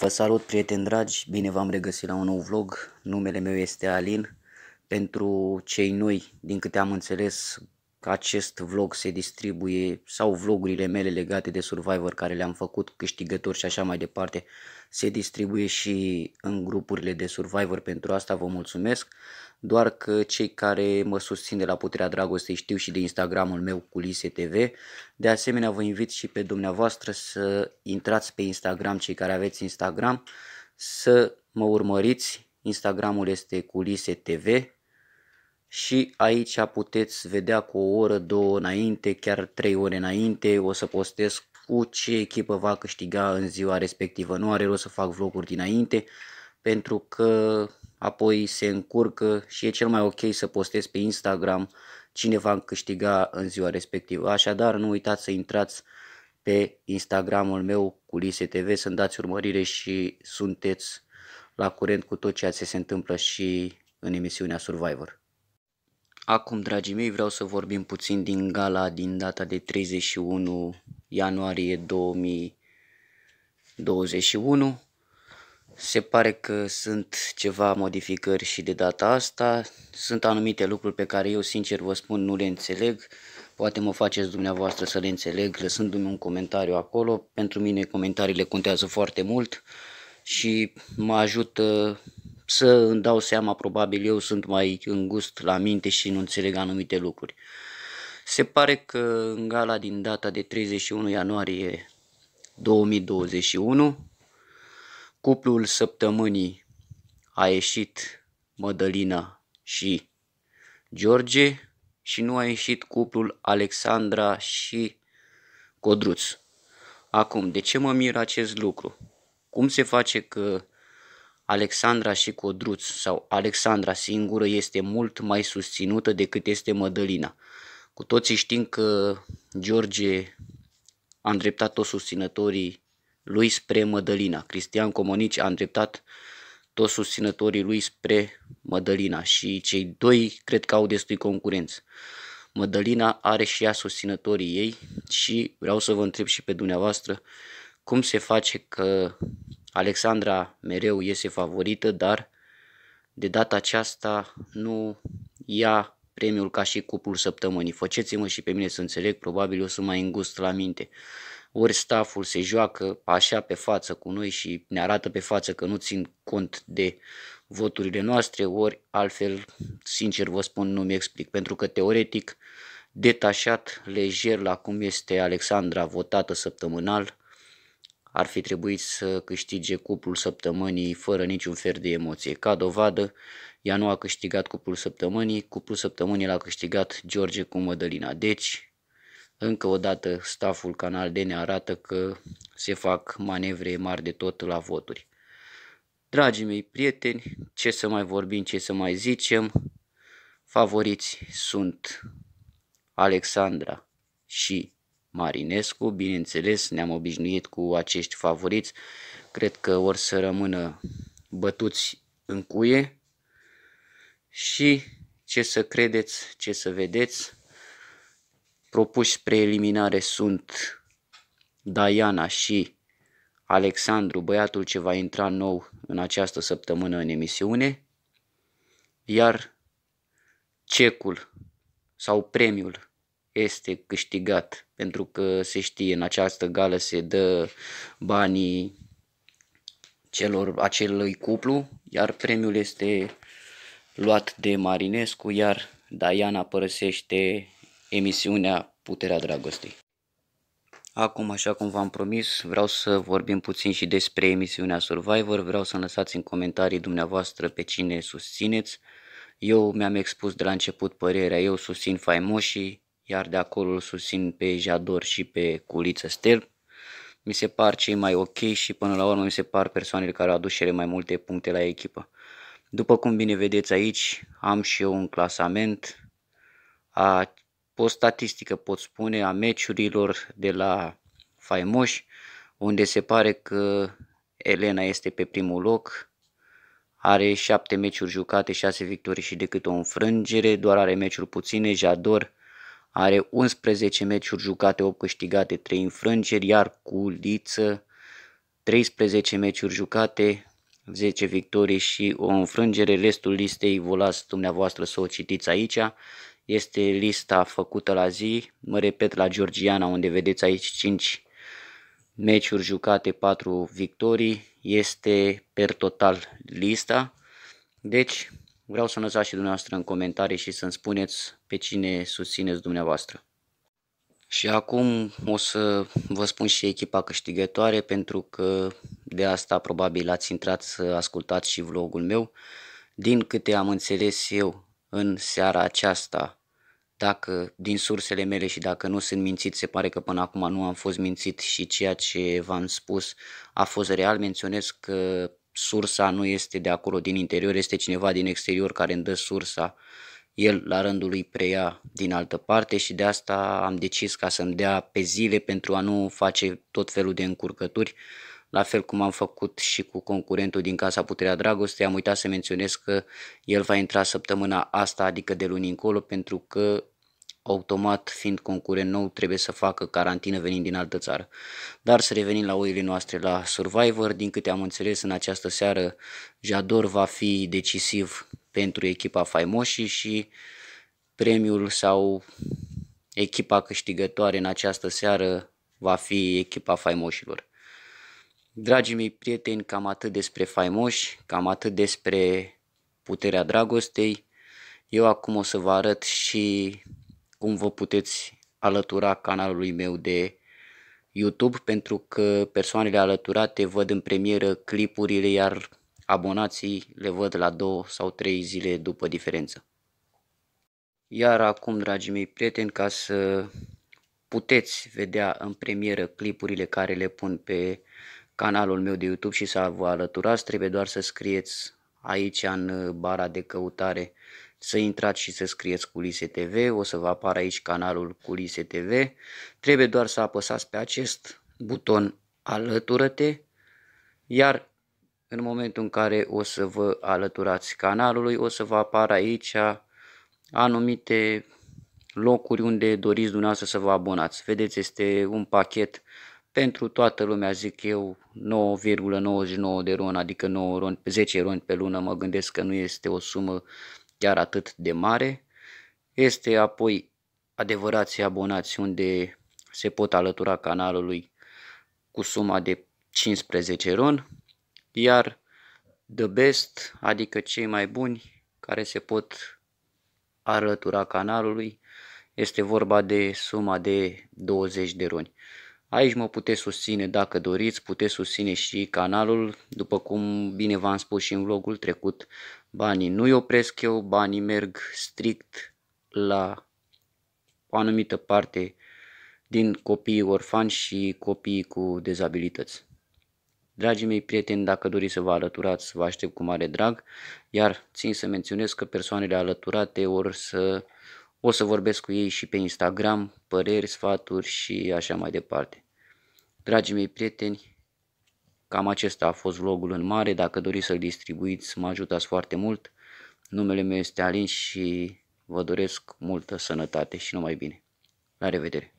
Vă salut prieteni dragi, bine v-am regăsit la un nou vlog, numele meu este Alin. Pentru cei noi, din câte am înțeles că acest vlog se distribuie sau vlogurile mele legate de Survivor care le-am făcut, câștigători și așa mai departe, se distribuie și în grupurile de Survivor, pentru asta vă mulțumesc doar că cei care mă susțin de la Puterea Dragostei știu și de Instagramul meu Culise TV. De asemenea, vă invit și pe dumneavoastră să intrați pe Instagram, cei care aveți Instagram, să mă urmăriți. Instagramul este Culise TV și aici puteți vedea cu o oră, două înainte, chiar trei ore înainte, o să postez cu ce echipă va câștiga în ziua respectivă. Nu are rost să fac vloguri dinainte, pentru că apoi se încurcă și e cel mai ok să postezi pe Instagram cine va câștiga în ziua respectivă. Așadar, nu uitați să intrați pe Instagramul meu Culise TV, să-mi dați urmărire și sunteți la curent cu tot ceea ce se întâmplă și în emisiunea Survivor. Acum, dragii mei, vreau să vorbim puțin din gala din data de 31 ianuarie 2021. Se pare că sunt ceva modificări și de data asta. Sunt anumite lucruri pe care eu sincer vă spun nu le înțeleg. Poate mă faceți dumneavoastră să le înțeleg lăsându-mi un comentariu acolo. Pentru mine comentariile contează foarte mult și mă ajută să îmi dau seama, probabil eu sunt mai îngust la minte și nu înțeleg anumite lucruri. Se pare că în gala din data de 31 ianuarie 2021 Cuplul săptămânii a ieșit Mădălina și George și nu a ieșit cuplul Alexandra și Codruț. Acum, de ce mă miră acest lucru? Cum se face că Alexandra și Codruț sau Alexandra singură este mult mai susținută decât este Mădălina? Cu toții știm că George a îndreptat toți susținătorii lui spre Mădălina. Cristian Comonici a îndreptat toți susținătorii lui spre Mădălina și cei doi cred că au destui concurenți. Mădălina are și ea susținătorii ei și vreau să vă întreb și pe dumneavoastră cum se face că Alexandra mereu iese favorită, dar de data aceasta nu ia premiul ca și cuplul săptămânii. făceți mă și pe mine să înțeleg, probabil o să mai îngust la minte ori staful se joacă așa pe față cu noi și ne arată pe față că nu țin cont de voturile noastre, ori altfel, sincer vă spun, nu mi explic, pentru că teoretic, detașat, lejer la cum este Alexandra votată săptămânal, ar fi trebuit să câștige cuplul săptămânii fără niciun fel de emoție. Ca dovadă, ea nu a câștigat cuplul săptămânii, cuplul săptămânii l-a câștigat George cu Mădălina. Deci, încă o dată, staful Canal D ne arată că se fac manevre mari de tot la voturi. Dragii mei prieteni, ce să mai vorbim, ce să mai zicem, favoriți sunt Alexandra și Marinescu. Bineînțeles, ne-am obișnuit cu acești favoriți. Cred că or să rămână bătuți în cuie. Și ce să credeți, ce să vedeți, Propuși spre eliminare sunt Diana și Alexandru, băiatul ce va intra nou în această săptămână în emisiune, iar cecul sau premiul este câștigat pentru că se știe în această gală se dă banii celor acelui cuplu, iar premiul este luat de Marinescu, iar Diana părăsește emisiunea Puterea Dragostei. Acum, așa cum v-am promis, vreau să vorbim puțin și despre emisiunea Survivor. Vreau să lăsați în comentarii dumneavoastră pe cine susțineți. Eu mi-am expus de la început părerea, eu susțin faimoșii, iar de acolo îl susțin pe Jador și pe Culiță Stel. Mi se par cei mai ok și până la urmă mi se par persoanele care au adus cele mai multe puncte la echipă. După cum bine vedeți aici, am și eu un clasament a o statistică, pot spune, a meciurilor de la Faimoși, unde se pare că Elena este pe primul loc, are șapte meciuri jucate, șase victorii și decât o înfrângere, doar are meciuri puține, Jador are 11 meciuri jucate, 8 câștigate, 3 înfrângeri, iar cu Liță 13 meciuri jucate, 10 victorii și o înfrângere. Restul listei vă las dumneavoastră să o citiți aici este lista făcută la zi. Mă repet la Georgiana unde vedeți aici 5 meciuri jucate, 4 victorii. Este per total lista. Deci vreau să lăsați și dumneavoastră în comentarii și să-mi spuneți pe cine susțineți dumneavoastră. Și acum o să vă spun și echipa câștigătoare pentru că de asta probabil ați intrat să ascultați și vlogul meu. Din câte am înțeles eu, în seara aceasta. Dacă din sursele mele și dacă nu sunt mințit, se pare că până acum nu am fost mințit și ceea ce v-am spus a fost real. Menționez că sursa nu este de acolo din interior, este cineva din exterior care îmi dă sursa. El la rândul lui preia din altă parte și de asta am decis ca să-mi dea pe zile pentru a nu face tot felul de încurcături la fel cum am făcut și cu concurentul din Casa Puterea Dragostei, am uitat să menționez că el va intra săptămâna asta, adică de luni încolo, pentru că automat, fiind concurent nou, trebuie să facă carantină venind din altă țară. Dar să revenim la oile noastre, la Survivor, din câte am înțeles în această seară, Jador va fi decisiv pentru echipa Faimoșii și premiul sau echipa câștigătoare în această seară va fi echipa Faimoșilor. Dragii mei prieteni, cam atât despre faimoși, cam atât despre puterea dragostei. Eu acum o să vă arăt și cum vă puteți alătura canalului meu de YouTube pentru că persoanele alăturate văd în premieră clipurile, iar abonații le văd la două sau trei zile după diferență. Iar acum, dragii mei prieteni, ca să puteți vedea în premieră clipurile care le pun pe canalul meu de YouTube și să vă alăturați, trebuie doar să scrieți aici în uh, bara de căutare să intrați și să scrieți Culise TV, o să vă apară aici canalul Culise TV. Trebuie doar să apăsați pe acest buton alătură-te, iar în momentul în care o să vă alăturați canalului, o să vă apară aici anumite locuri unde doriți dumneavoastră să vă abonați. Vedeți, este un pachet pentru toată lumea zic eu 9,99 de ron, adică 9 ron, 10 ron pe lună, mă gândesc că nu este o sumă chiar atât de mare. Este apoi adevărații abonați unde se pot alătura canalului cu suma de 15 ron, iar the best, adică cei mai buni care se pot alătura canalului, este vorba de suma de 20 de roni. Aici mă puteți susține dacă doriți, puteți susține și canalul, după cum bine v-am spus și în vlogul trecut, banii nu-i opresc eu, banii merg strict la o anumită parte din copiii orfani și copiii cu dezabilități. Dragii mei prieteni, dacă doriți să vă alăturați, vă aștept cu mare drag, iar țin să menționez că persoanele alăturate or să, o să vorbesc cu ei și pe Instagram, păreri, sfaturi și așa mai departe. Dragii mei prieteni, cam acesta a fost vlogul în mare. Dacă doriți să-l distribuiți, mă ajutați foarte mult. Numele meu este Alin și vă doresc multă sănătate și numai bine. La revedere!